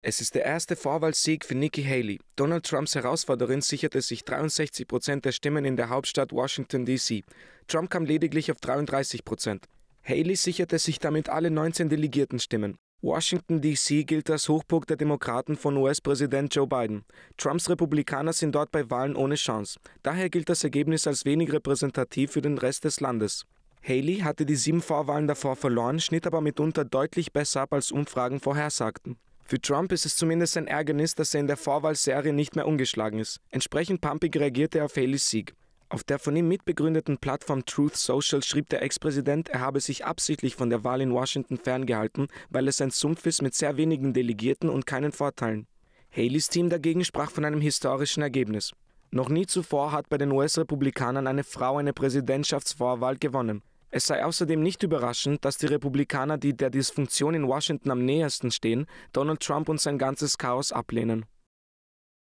Es ist der erste Vorwahlsieg für Nikki Haley. Donald Trumps Herausforderin sicherte sich 63 Prozent der Stimmen in der Hauptstadt Washington, D.C. Trump kam lediglich auf 33 Prozent. Haley sicherte sich damit alle 19 Delegiertenstimmen. Washington, D.C. gilt als Hochburg der Demokraten von US-Präsident Joe Biden. Trumps Republikaner sind dort bei Wahlen ohne Chance. Daher gilt das Ergebnis als wenig repräsentativ für den Rest des Landes. Haley hatte die sieben Vorwahlen davor verloren, schnitt aber mitunter deutlich besser ab, als Umfragen vorhersagten. Für Trump ist es zumindest ein Ärgernis, dass er in der Vorwahlserie nicht mehr ungeschlagen ist. Entsprechend pumpig reagierte er auf Haleys Sieg. Auf der von ihm mitbegründeten Plattform Truth Social schrieb der Ex-Präsident, er habe sich absichtlich von der Wahl in Washington ferngehalten, weil es ein Sumpf ist mit sehr wenigen Delegierten und keinen Vorteilen. Haleys Team dagegen sprach von einem historischen Ergebnis. Noch nie zuvor hat bei den US-Republikanern eine Frau eine Präsidentschaftsvorwahl gewonnen. Es sei außerdem nicht überraschend, dass die Republikaner, die der Dysfunktion in Washington am nähersten stehen, Donald Trump und sein ganzes Chaos ablehnen.